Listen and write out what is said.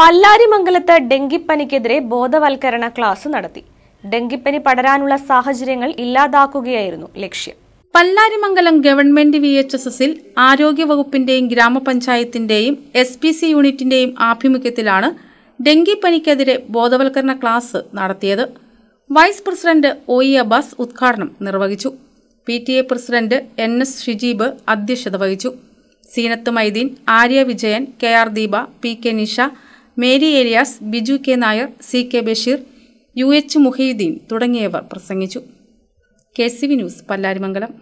പല്ലാരിമംഗലത്ത് ഡെങ്കിപ്പനിക്കെതിരെ ബോധവൽക്കരണ ക്ലാസ് നടത്തി ഡെങ്കിപ്പനി പടരാനുള്ള സാഹചര്യങ്ങൾ ഇല്ലാതാക്കുകയായിരുന്നു ലക്ഷ്യം Pallarimangalam government V H S എസിൽ ആരോഗ്യവകുപ്പിന്റെയും ഗ്രാമപഞ്ചായത്തിന്റെയും എസ് പി സി യൂണിറ്റിന്റെയും ആഭിമുഖ്യത്തിലാണ് ഡെങ്കിപ്പനിക്കെതിരെ ബോധവൽക്കരണ ക്ലാസ് നടത്തിയത് vice president O E Abbas ഉദ്ഘാടനം നിർവഹിച്ചു P T A president N S Shijeeb അധ്യക്ഷത വഹിച്ചു Seenath Maideen Arya Vijayan K R Deepa P K Nisha Mary Eliyas Biju K Nair C K Basheer U H Muhiddeen തുടങ്ങിയവർ പ്രസംഗിച്ചു K C V news Pallarimangalam